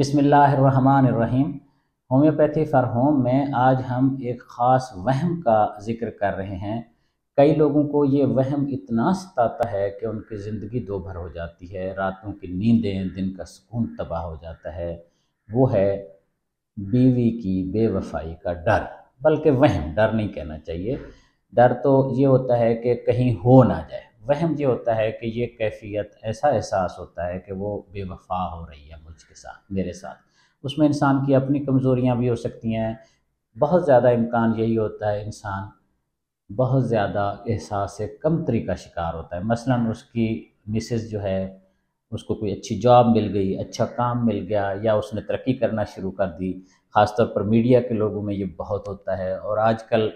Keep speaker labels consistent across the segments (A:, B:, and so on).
A: बिसमीम homeopathy far home में आज हम एक ख़ास वहम का ज़िक्र कर रहे हैं कई लोगों को ये वहम इतना सताता है कि उनकी ज़िंदगी दो भर हो जाती है रातों की नींदें दिन का सुकून तबाह हो जाता है वो है बीवी की बेवफाई का डर बल्कि वहम डर नहीं कहना चाहिए डर तो ये होता है कि कहीं हो ना जाए वहम ये होता है कि ये कैफियत ऐसा एहसास होता है कि वो बेवफा हो रही है मुझके साथ मेरे साथ उसमें इंसान की अपनी कमज़ोरियाँ भी हो सकती हैं बहुत ज़्यादा इम्कान यही होता है इंसान बहुत ज़्यादा एहसास से कमतरी का शिकार होता है मसलन उसकी मिसेज़ जो है उसको कोई अच्छी जॉब मिल गई अच्छा काम मिल गया या उसने तरक्की करना शुरू कर दी ख़ासतौर पर मीडिया के लोगों में ये बहुत होता है और आजकल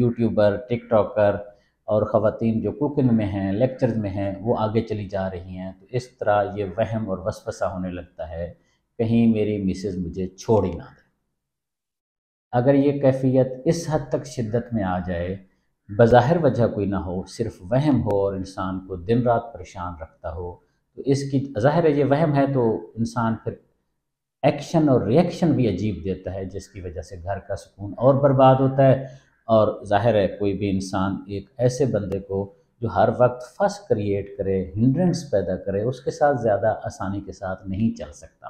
A: यूट्यूबर टिकटॉकर और ख़वान जो कुकिंग में हैं लेक्चर में हैं वो आगे चली जा रही हैं तो इस तरह ये वहम और वसपसा होने लगता है कहीं मेरी मिसेज मुझे छोड़ ही ना दे अगर ये कैफियत इस हद तक शिद्दत में आ जाए बज़ाहिर वजह कोई ना हो सिर्फ वहम हो और इंसान को दिन रात परेशान रखता हो तो इसकी ज़ाहिर है ये वहम है तो इंसान फिर एक्शन और रिएक्शन भी अजीब देता है जिसकी वजह से घर का सुकून और बर्बाद होता है और जाहिर है कोई भी इंसान एक ऐसे बंदे को जो हर वक्त फस क्रिएट करे हिंड्रेंस पैदा करे उसके साथ ज़्यादा आसानी के साथ नहीं चल सकता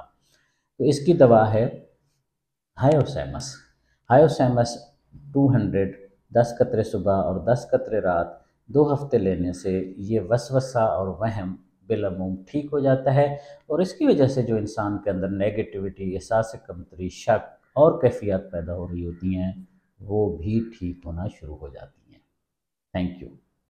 A: तो इसकी दवा है हायोसैमस हायोसैमस 200 दस कतरे सुबह और दस कतरे रात दो हफ्ते लेने से ये वसवसा और वहम बिलमूम ठीक हो जाता है और इसकी वजह से जो इंसान के अंदर नेगेटिविटी एहसास कमतरी शक और कैफियत पैदा हो रही होती हैं वो भी ठीक होना शुरू हो जाती हैं थैंक यू